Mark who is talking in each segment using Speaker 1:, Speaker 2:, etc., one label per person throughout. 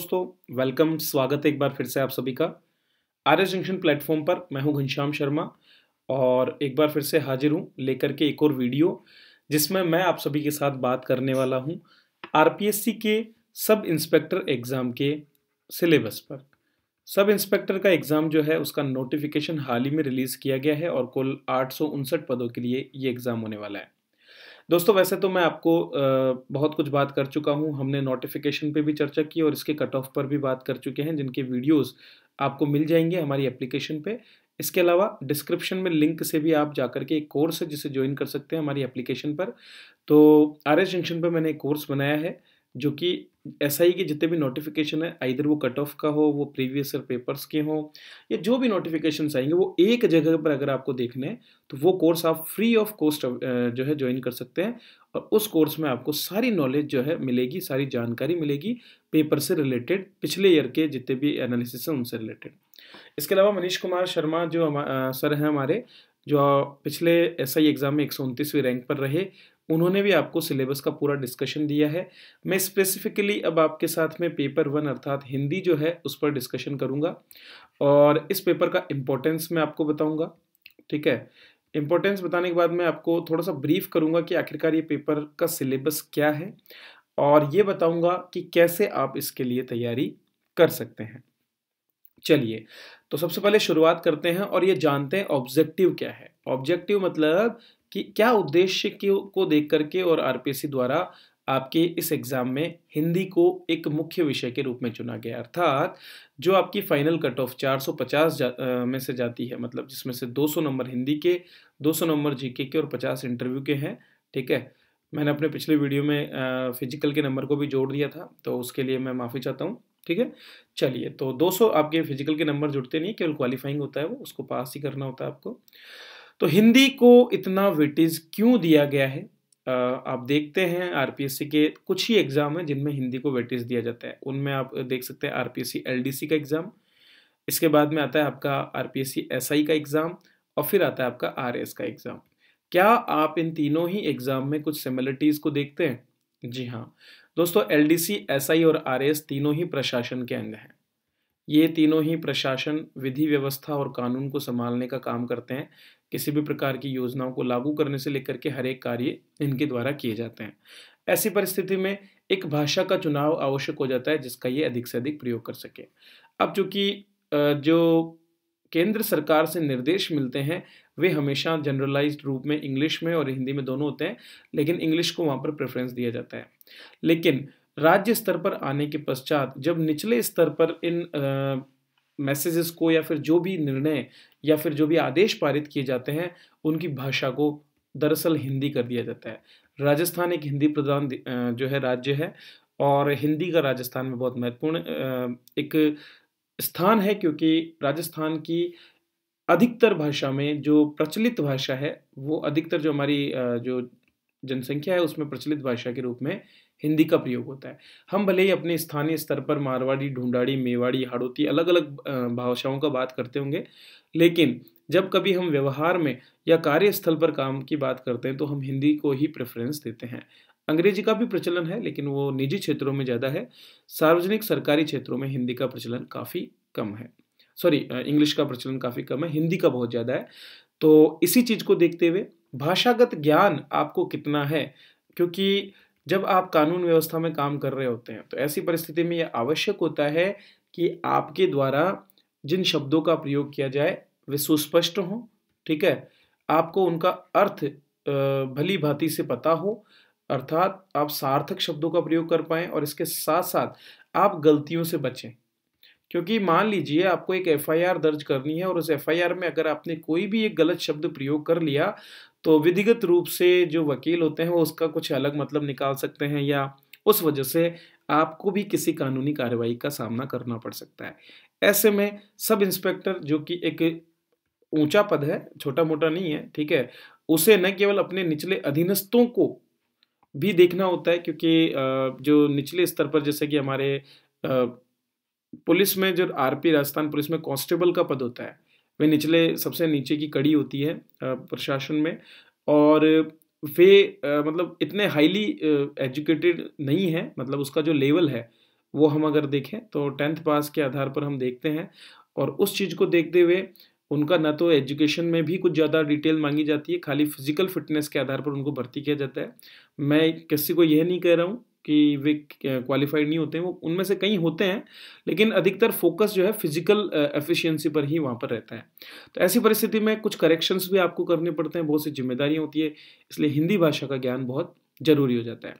Speaker 1: दोस्तों वेलकम स्वागत है एक बार फिर से आप सभी का आर एस जंक्शन प्लेटफॉर्म पर मैं हूं घनश्याम शर्मा और एक बार फिर से हाजिर हूं लेकर के एक और वीडियो जिसमें मैं आप सभी के साथ बात करने वाला हूं आरपीएससी के सब इंस्पेक्टर एग्ज़ाम के सिलेबस पर सब इंस्पेक्टर का एग्ज़ाम जो है उसका नोटिफिकेशन हाल ही में रिलीज़ किया गया है और कुल आठ पदों के लिए ये एग्ज़ाम होने वाला है दोस्तों वैसे तो मैं आपको बहुत कुछ बात कर चुका हूँ हमने नोटिफिकेशन पे भी चर्चा की और इसके कट ऑफ पर भी बात कर चुके हैं जिनके वीडियोस आपको मिल जाएंगे हमारी एप्लीकेशन पे इसके अलावा डिस्क्रिप्शन में लिंक से भी आप जाकर के एक कोर्स है जिसे ज्वाइन कर सकते हैं हमारी एप्लीकेशन पर तो आर एस जंक्शन पर मैंने एक कोर्स बनाया है जो कि ऐसा ही के जितने भी नोटिफिकेशन है आइधर वो कट ऑफ का हो वो प्रीवियस ईयर पेपर्स के हों या जो भी नोटिफिकेशन आएंगे वो एक जगह पर अगर आपको देखने हैं तो वो कोर्स आप फ्री ऑफ कॉस्ट जो है ज्वाइन कर सकते हैं और उस कोर्स में आपको सारी नॉलेज जो है मिलेगी सारी जानकारी मिलेगी पेपर से रिलेटेड पिछले ईयर के जितने भी एनालिसिस हैं उनसे रिलेटेड इसके अलावा मनीष कुमार शर्मा जो आ, सर हैं हमारे जो पिछले एस आई एग्ज़ाम में एक रैंक पर रहे उन्होंने भी आपको सिलेबस का पूरा डिस्कशन दिया है मैं स्पेसिफिकली अब आपके साथ में पेपर वन अर्थात हिंदी जो है उस पर डिस्कशन करूँगा और इस पेपर का इम्पोर्टेंस मैं आपको बताऊँगा ठीक है इम्पोर्टेंस बताने के बाद मैं आपको थोड़ा सा ब्रीफ करूँगा कि आखिरकार ये पेपर का सिलेबस क्या है और ये बताऊँगा कि कैसे आप इसके लिए तैयारी कर सकते हैं चलिए तो सबसे पहले शुरुआत करते हैं और ये जानते हैं ऑब्जेक्टिव क्या है ऑब्जेक्टिव मतलब कि क्या उद्देश्य के को देख करके और आरपीएससी द्वारा आपके इस एग्ज़ाम में हिंदी को एक मुख्य विषय के रूप में चुना गया अर्थात जो आपकी फाइनल कट ऑफ 450 जा, में से जाती है मतलब जिसमें से 200 नंबर हिंदी के 200 नंबर जीके के और 50 इंटरव्यू के हैं ठीक है मैंने अपने पिछले वीडियो में फिजिकल के नंबर को भी जोड़ दिया था तो उसके लिए मैं माफ़ी चाहता हूँ ठीक है चलिए तो 200 आपके फिजिकल के नंबर जुड़ते नहीं केवल क्वालिफाइंग होता है वो उसको पास ही करना होता है आपको तो हिंदी को इतना वेटेज क्यों दिया गया है आप देखते हैं आरपीएससी के कुछ ही एग्ज़ाम हैं जिनमें हिंदी को वेटेज दिया जाता है उनमें आप देख सकते हैं आरपीएससी एलडीसी का एग्ज़ाम इसके बाद में आता है आपका आरपीएससी एसआई का एग्ज़ाम और फिर आता है आपका आरएस का एग्ज़ाम क्या आप इन तीनों ही एग्ज़ाम में कुछ सिमिलरिटीज़ को देखते हैं जी हाँ दोस्तों एल डी और आर तीनों ही प्रशासन के अंग हैं ये तीनों ही प्रशासन विधि व्यवस्था और कानून को संभालने का काम करते हैं किसी भी प्रकार की योजनाओं को लागू करने से लेकर के हर एक कार्य इनके द्वारा किए जाते हैं ऐसी परिस्थिति में एक भाषा का चुनाव आवश्यक हो जाता है जिसका ये अधिक से अधिक प्रयोग कर सके अब चूँकि जो केंद्र सरकार से निर्देश मिलते हैं वे हमेशा जनरलाइज्ड रूप में इंग्लिश में और हिंदी में दोनों होते हैं लेकिन इंग्लिश को वहाँ पर प्रेफरेंस दिया जाता है लेकिन राज्य स्तर पर आने के पश्चात जब निचले स्तर पर इन मैसेजेस को या फिर जो भी निर्णय या फिर जो भी आदेश पारित किए जाते हैं उनकी भाषा को दरअसल हिंदी कर दिया जाता है राजस्थान एक हिंदी प्रधान जो है राज्य है और हिंदी का राजस्थान में बहुत महत्वपूर्ण एक स्थान है क्योंकि राजस्थान की अधिकतर भाषा में जो प्रचलित भाषा है वो अधिकतर जो हमारी जो जनसंख्या है उसमें प्रचलित भाषा के रूप में हिंदी का प्रयोग होता है हम भले ही अपने स्थानीय स्तर पर मारवाड़ी ढूंढाड़ी मेवाड़ी हाड़ोती अलग अलग भाषाओं का बात करते होंगे लेकिन जब कभी हम व्यवहार में या कार्यस्थल पर काम की बात करते हैं तो हम हिंदी को ही प्रेफरेंस देते हैं अंग्रेजी का भी प्रचलन है लेकिन वो निजी क्षेत्रों में ज़्यादा है सार्वजनिक सरकारी क्षेत्रों में हिंदी का प्रचलन काफ़ी कम है सॉरी इंग्लिश का प्रचलन काफ़ी कम है हिंदी का बहुत ज़्यादा है तो इसी चीज़ को देखते हुए भाषागत ज्ञान आपको कितना है क्योंकि जब आप कानून व्यवस्था में काम कर रहे होते हैं तो ऐसी परिस्थिति में यह आवश्यक होता है कि आपके द्वारा जिन शब्दों का प्रयोग किया जाए वे सुस्पष्ट हों ठीक है आपको उनका अर्थ भली भांति से पता हो अर्थात आप सार्थक शब्दों का प्रयोग कर पाएं और इसके साथ साथ आप गलतियों से बचें क्योंकि मान लीजिए आपको एक एफआईआर दर्ज करनी है और उस एफआईआर में अगर आपने कोई भी एक गलत शब्द प्रयोग कर लिया तो विधिगत रूप से जो वकील होते हैं वो उसका कुछ अलग मतलब निकाल सकते हैं या उस वजह से आपको भी किसी कानूनी कार्रवाई का सामना करना पड़ सकता है ऐसे में सब इंस्पेक्टर जो कि एक ऊंचा पद है छोटा मोटा नहीं है ठीक है उसे न केवल अपने निचले अधीनस्थों को भी देखना होता है क्योंकि जो निचले स्तर पर जैसे कि हमारे पुलिस में जो आरपी राजस्थान पुलिस में कांस्टेबल का पद होता है वे निचले सबसे नीचे की कड़ी होती है प्रशासन में और वे मतलब इतने हाईली एजुकेटेड नहीं हैं मतलब उसका जो लेवल है वो हम अगर देखें तो टेंथ पास के आधार पर हम देखते हैं और उस चीज़ को देखते हुए उनका ना तो एजुकेशन में भी कुछ ज़्यादा डिटेल मांगी जाती है खाली फिजिकल फिटनेस के आधार पर उनको भर्ती किया जाता है मैं किसी को यह नहीं कह रहा हूँ कि वे क्वालिफाइड नहीं होते हैं वो उनमें से कई होते हैं लेकिन अधिकतर फोकस जो है फिजिकल एफिशिएंसी पर ही वहाँ पर रहता है तो ऐसी परिस्थिति में कुछ करेक्शंस भी आपको करने पड़ते हैं बहुत सी जिम्मेदारियाँ होती है इसलिए हिंदी भाषा का ज्ञान बहुत ज़रूरी हो जाता है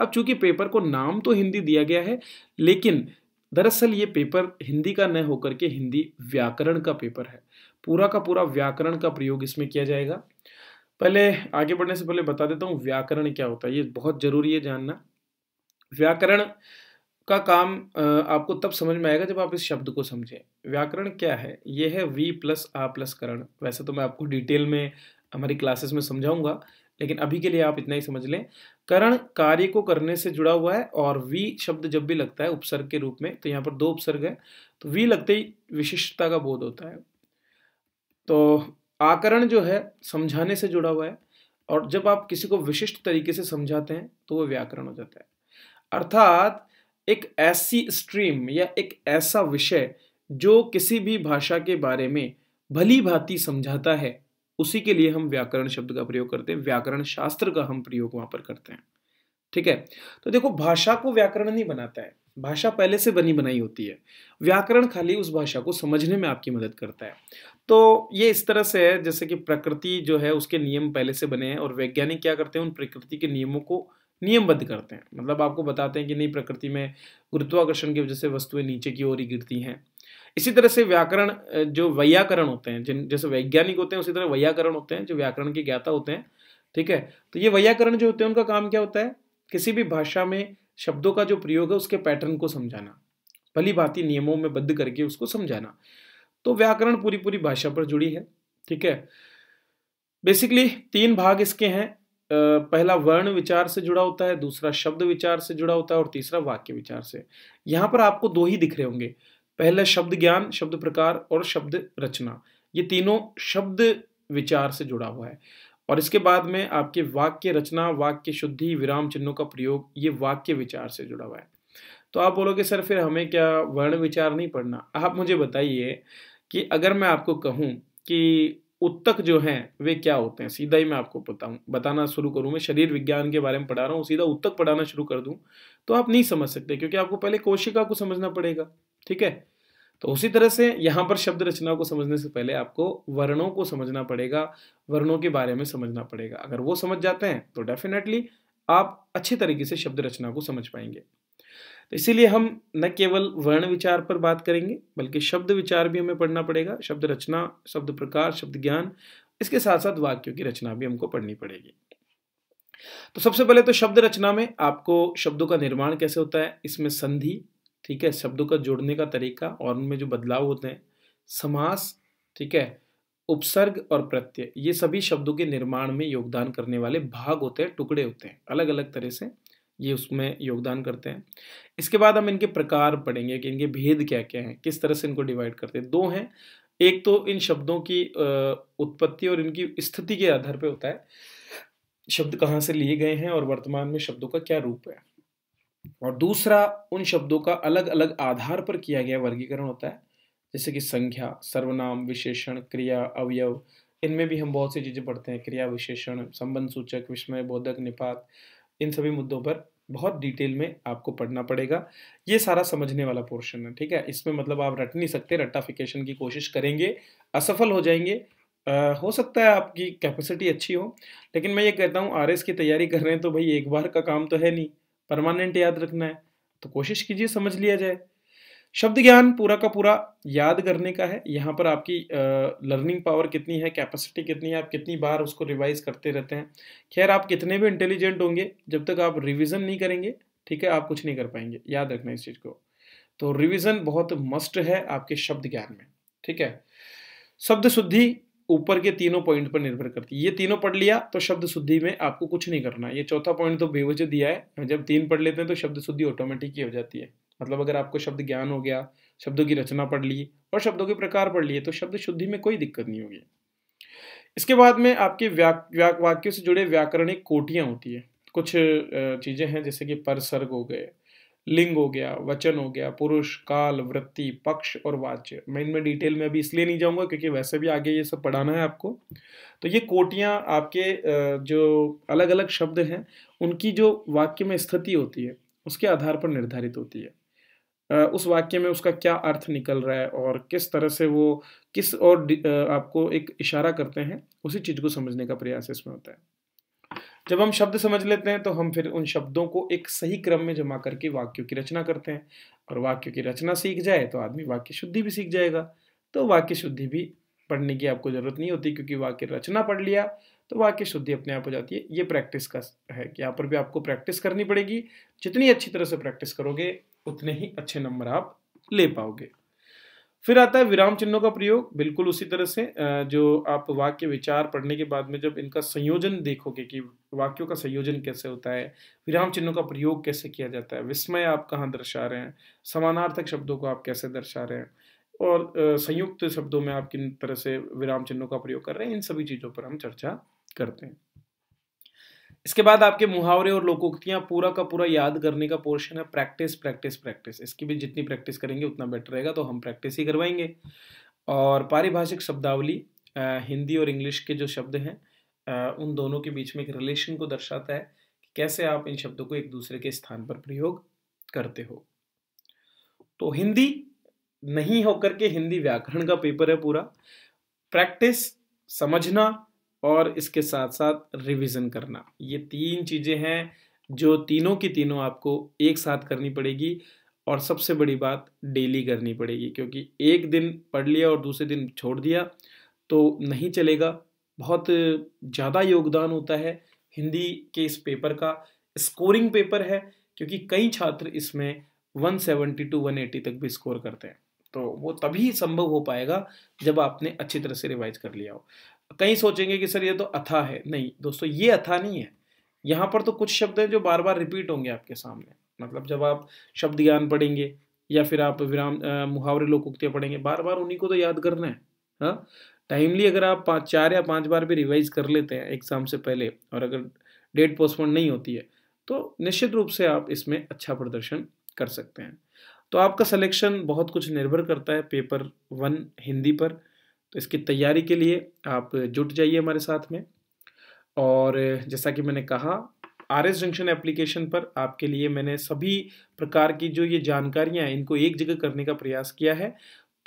Speaker 1: अब चूंकि पेपर को नाम तो हिंदी दिया गया है लेकिन दरअसल ये पेपर हिंदी का न होकर के हिंदी व्याकरण का पेपर है पूरा का पूरा व्याकरण का प्रयोग इसमें किया जाएगा पहले आगे बढ़ने से पहले बता देता हूँ व्याकरण क्या होता है ये बहुत ज़रूरी है जानना व्याकरण का काम आपको तब समझ में आएगा जब आप इस शब्द को समझें व्याकरण क्या है ये है वी प्लस आ प्लस करण वैसे तो मैं आपको डिटेल में हमारी क्लासेस में समझाऊंगा लेकिन अभी के लिए आप इतना ही समझ लें करण कार्य को करने से जुड़ा हुआ है और वी शब्द जब भी लगता है उपसर्ग के रूप में तो यहाँ पर दो उपसर्ग है तो वी लगते ही विशिष्टता का बोध होता है तो आकरण जो है समझाने से जुड़ा हुआ है और जब आप किसी को विशिष्ट तरीके से समझाते हैं तो वो व्याकरण हो जाता है अर्थात एक ऐसी स्ट्रीम या एक ऐसा विषय जो किसी भी भाषा के बारे में भली भांति समझाता है उसी के लिए हम व्याकरण शब्द का प्रयोग करते हैं व्याकरण शास्त्र का हम प्रयोग वहां पर करते हैं ठीक है तो देखो भाषा को व्याकरण नहीं बनाता है भाषा पहले से बनी बनाई होती है व्याकरण खाली उस भाषा को समझने में आपकी मदद करता है तो ये इस तरह से है जैसे कि प्रकृति जो है उसके नियम पहले से बने हैं और वैज्ञानिक क्या करते हैं उन प्रकृति के नियमों को नियमबद्ध करते हैं मतलब आपको बताते हैं कि नहीं प्रकृति में गुरुत्वाकर्षण की वजह से वस्तुएं नीचे की ओर ही गिरती हैं इसी तरह से व्याकरण जो वैयाकरण होते हैं जिन जैसे वैज्ञानिक होते हैं उसी तरह वैयाकरण होते हैं जो व्याकरण के ज्ञाता होते हैं ठीक है तो ये वैयाकरण जो होते हैं उनका काम क्या होता है किसी भी भाषा में शब्दों का जो प्रयोग है उसके पैटर्न को समझाना भली भांति नियमों में बद्ध करके उसको समझाना तो व्याकरण पूरी पूरी भाषा पर जुड़ी है ठीक है बेसिकली तीन भाग इसके हैं पहला वर्ण विचार से जुड़ा होता है दूसरा शब्द विचार से जुड़ा होता है और तीसरा वाक्य विचार से यहाँ पर आपको दो ही दिख रहे होंगे पहला शब्द ज्ञान शब्द प्रकार और शब्द रचना ये तीनों शब्द विचार से जुड़ा हुआ है और इसके बाद में आपके वाक्य रचना वाक्य शुद्धि विराम चिन्हों का प्रयोग ये वाक्य विचार से जुड़ा हुआ है तो आप बोलोगे सर फिर हमें क्या वर्ण विचार नहीं पढ़ना आप मुझे बताइए कि अगर मैं आपको कहूँ कि उत्तक जो हैं वे क्या होते हैं सीधा ही मैं आपको बताऊं बताना शुरू करूं मैं शरीर विज्ञान के बारे में पढ़ा रहा हूँ सीधा उत्तक पढ़ाना शुरू कर दूं तो आप नहीं समझ सकते क्योंकि आपको पहले कोशिका को समझना पड़ेगा ठीक है तो उसी तरह से यहाँ पर शब्द रचना को समझने से पहले आपको वर्णों को समझना पड़ेगा वर्णों के बारे में समझना पड़ेगा अगर वो समझ जाते हैं तो डेफिनेटली आप अच्छे तरीके से शब्द रचना को समझ पाएंगे तो इसीलिए हम न केवल वर्ण विचार पर बात करेंगे बल्कि शब्द विचार भी हमें पढ़ना पड़ेगा शब्द रचना शब्द प्रकार शब्द ज्ञान इसके साथ साथ वाक्यों की रचना भी हमको पढ़नी पड़ेगी तो सबसे पहले तो शब्द रचना में आपको शब्दों का निर्माण कैसे होता है इसमें संधि ठीक है शब्दों का जोड़ने का तरीका और उनमें जो बदलाव होते हैं समास ठीक है उपसर्ग और प्रत्यय ये सभी शब्दों के निर्माण में योगदान करने वाले भाग होते हैं टुकड़े होते हैं अलग अलग तरह से ये उसमें योगदान करते हैं इसके बाद हम इनके प्रकार पढ़ेंगे कि इनके भेद क्या क्या हैं किस तरह से इनको डिवाइड करते हैं दो हैं एक तो इन शब्दों की उत्पत्ति और इनकी स्थिति के आधार पर होता है शब्द कहाँ से लिए गए हैं और वर्तमान में शब्दों का क्या रूप है और दूसरा उन शब्दों का अलग अलग आधार पर किया गया वर्गीकरण होता है जैसे कि संख्या सर्वनाम विशेषण क्रिया अवयव इनमें भी हम बहुत सी चीज़ें पढ़ते हैं क्रिया विशेषण संबंध सूचक विस्मय बोधक निपात इन सभी मुद्दों पर बहुत डिटेल में आपको पढ़ना पड़ेगा ये सारा समझने वाला पोर्शन है ठीक है इसमें मतलब आप रट नहीं सकते रट्टाफिकेशन की कोशिश करेंगे असफल हो जाएंगे आ, हो सकता है आपकी कैपेसिटी अच्छी हो लेकिन मैं ये कहता हूँ आर की तैयारी कर रहे हैं तो भाई एक बार का काम तो है नहीं परमानेंट याद रखना है तो कोशिश कीजिए समझ लिया जाए शब्द ज्ञान पूरा का पूरा याद करने का है यहाँ पर आपकी लर्निंग पावर कितनी है कैपेसिटी कितनी है आप कितनी बार उसको रिवाइज करते रहते हैं खैर आप कितने भी इंटेलिजेंट होंगे जब तक आप रिविज़न नहीं करेंगे ठीक है आप कुछ नहीं कर पाएंगे याद रखना इस चीज़ को तो रिविज़न बहुत मस्ट है आपके शब्द ज्ञान में ठीक है शब्द शुद्धि ऊपर के तीनों पॉइंट पर निर्भर करती है ये तीनों पढ़ लिया तो शब्द शुद्धि में आपको कुछ नहीं करना ये चौथा पॉइंट तो बेवजह दिया है जब तीन पढ़ लेते हैं तो शब्द शुद्धि ऑटोमेटिक ही हो जाती है मतलब अगर आपको शब्द ज्ञान हो गया शब्दों की रचना पढ़ ली और शब्दों के प्रकार पढ़ लिए तो शब्द शुद्धि में कोई दिक्कत नहीं होगी इसके बाद में आपके व्याक, वाक्यों से जुड़े व्याकरणिक कोटियाँ होती है कुछ चीज़ें हैं जैसे कि परसर्ग हो गए लिंग हो गया वचन हो गया पुरुष काल वृत्ति पक्ष और वाच्य मैं इनमें डिटेल में अभी इसलिए नहीं जाऊंगा क्योंकि वैसे भी आगे ये सब पढ़ाना है आपको तो ये कोटियाँ आपके जो अलग अलग शब्द हैं उनकी जो वाक्य में स्थिति होती है उसके आधार पर निर्धारित होती है उस वाक्य में उसका क्या अर्थ निकल रहा है और किस तरह से वो किस और आपको एक इशारा करते हैं उसी चीज़ को समझने का प्रयास इसमें होता है जब हम शब्द समझ लेते हैं तो हम फिर उन शब्दों को एक सही क्रम में जमा करके वाक्यों की रचना करते हैं और वाक्यों की रचना सीख जाए तो आदमी वाक्य शुद्धि भी सीख जाएगा तो वाक्य शुद्धि भी पढ़ने की आपको ज़रूरत नहीं होती क्योंकि वाक्य रचना पढ़ लिया तो वाक्य शुद्धि अपने आप हो जाती है ये प्रैक्टिस का है यहाँ पर भी आपको प्रैक्टिस करनी पड़ेगी जितनी अच्छी तरह से प्रैक्टिस करोगे उतने ही अच्छे नंबर आप ले पाओगे फिर आता है विराम चिन्हों का प्रयोग बिल्कुल उसी तरह से जो आप वाक्य विचार पढ़ने के बाद में जब इनका संयोजन देखोगे कि वाक्यों का संयोजन कैसे होता है विराम चिन्हों का प्रयोग कैसे किया जाता है विस्मय आप कहाँ दर्शा रहे हैं समानार्थक शब्दों को आप कैसे दर्शा रहे हैं और संयुक्त शब्दों में आप किन तरह से विराम चिन्हों का प्रयोग कर रहे हैं इन सभी चीज़ों पर हम चर्चा करते हैं इसके बाद आपके मुहावरे और लोकोक्तियाँ पूरा का पूरा याद करने का पोर्शन है प्रैक्टिस प्रैक्टिस प्रैक्टिस इसकी भी जितनी प्रैक्टिस करेंगे उतना बेटर रहेगा तो हम प्रैक्टिस ही करवाएंगे और पारिभाषिक शब्दावली हिंदी और इंग्लिश के जो शब्द हैं उन दोनों के बीच में एक रिलेशन को दर्शाता है कि कैसे आप इन शब्दों को एक दूसरे के स्थान पर प्रयोग करते हो तो हिंदी नहीं होकर के हिंदी व्याकरण का पेपर है पूरा प्रैक्टिस समझना और इसके साथ साथ रिवीजन करना ये तीन चीज़ें हैं जो तीनों की तीनों आपको एक साथ करनी पड़ेगी और सबसे बड़ी बात डेली करनी पड़ेगी क्योंकि एक दिन पढ़ लिया और दूसरे दिन छोड़ दिया तो नहीं चलेगा बहुत ज़्यादा योगदान होता है हिंदी के इस पेपर का स्कोरिंग पेपर है क्योंकि कई छात्र इसमें 170 टू 180 तक भी स्कोर करते हैं तो वो तभी संभव हो पाएगा जब आपने अच्छी तरह से रिवाइज कर लिया हो कहीं सोचेंगे कि सर ये तो अथा है नहीं दोस्तों ये अथा नहीं है यहाँ पर तो कुछ शब्द हैं जो बार बार रिपीट होंगे आपके सामने मतलब जब आप शब्द ज्ञान पढ़ेंगे या फिर आप विराम मुहावरे लोक उक्तियाँ पढ़ेंगे बार बार उन्हीं को तो याद करना है हाँ टाइमली अगर आप पाँच चार या पाँच बार भी रिवाइज कर लेते हैं एग्ज़ाम से पहले और अगर डेट पोस्टपोन नहीं होती है तो निश्चित रूप से आप इसमें अच्छा प्रदर्शन कर सकते हैं तो आपका सिलेक्शन बहुत कुछ निर्भर करता है पेपर वन हिंदी पर तो इसकी तैयारी के लिए आप जुट जाइए हमारे साथ में और जैसा कि मैंने कहा आर एस जंक्शन एप्लीकेशन पर आपके लिए मैंने सभी प्रकार की जो ये जानकारियाँ हैं इनको एक जगह करने का प्रयास किया है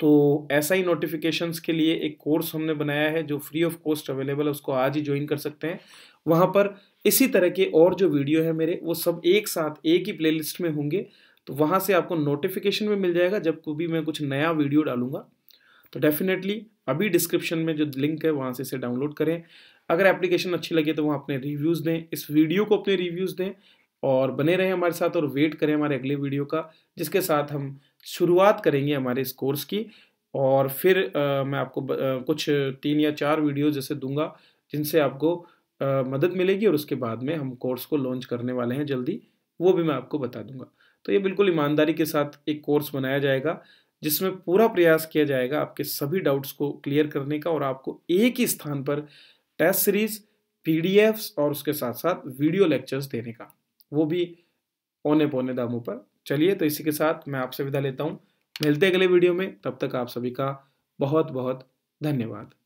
Speaker 1: तो ऐसा ही नोटिफिकेशंस के लिए एक कोर्स हमने बनाया है जो फ्री ऑफ कॉस्ट अवेलेबल है उसको आज ही ज्वाइन कर सकते हैं वहाँ पर इसी तरह के और जो वीडियो हैं मेरे वो सब एक साथ एक ही प्लेलिस्ट में होंगे तो वहाँ से आपको नोटिफिकेशन में मिल जाएगा जब कभी मैं कुछ नया वीडियो डालूंगा तो डेफिनेटली अभी डिस्क्रिप्शन में जो लिंक है वहाँ से इसे डाउनलोड करें अगर एप्लीकेशन अच्छी लगे तो वहाँ अपने रिव्यूज़ दें इस वीडियो को अपने रिव्यूज़ दें और बने रहें हमारे साथ और वेट करें हमारे अगले वीडियो का जिसके साथ हम शुरुआत करेंगे हमारे इस कोर्स की और फिर आ, मैं आपको ब, आ, कुछ तीन या चार वीडियो जैसे दूंगा जिनसे आपको आ, मदद मिलेगी और उसके बाद में हम कोर्स को लॉन्च करने वाले हैं जल्दी वो भी मैं आपको बता दूंगा तो ये बिल्कुल ईमानदारी के साथ एक कोर्स बनाया जाएगा जिसमें पूरा प्रयास किया जाएगा आपके सभी डाउट्स को क्लियर करने का और आपको एक ही स्थान पर टेस्ट सीरीज पी और उसके साथ साथ वीडियो लेक्चर्स देने का वो भी पौने पौने दामों पर चलिए तो इसी के साथ मैं आपसे विदा लेता हूँ मिलते अगले वीडियो में तब तक आप सभी का बहुत बहुत धन्यवाद